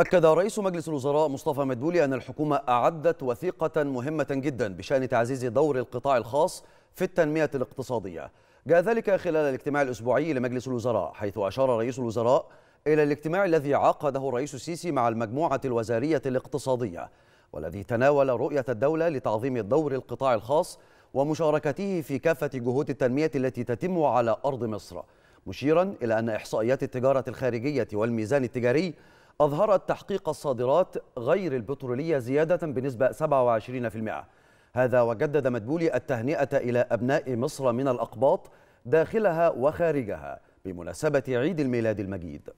أكد رئيس مجلس الوزراء مصطفى مدبولي أن الحكومة أعدت وثيقة مهمة جدا بشأن تعزيز دور القطاع الخاص في التنمية الاقتصادية جاء ذلك خلال الاجتماع الأسبوعي لمجلس الوزراء حيث أشار رئيس الوزراء إلى الاجتماع الذي عقده الرئيس السيسي مع المجموعة الوزارية الاقتصادية والذي تناول رؤية الدولة لتعظيم دور القطاع الخاص ومشاركته في كافة جهود التنمية التي تتم على أرض مصر مشيرا إلى أن إحصائيات التجارة الخارجية والميزان التجاري أظهرت تحقيق الصادرات غير البترولية زيادة بنسبة 27% هذا وجدد مدبولي التهنئة إلى أبناء مصر من الأقباط داخلها وخارجها بمناسبة عيد الميلاد المجيد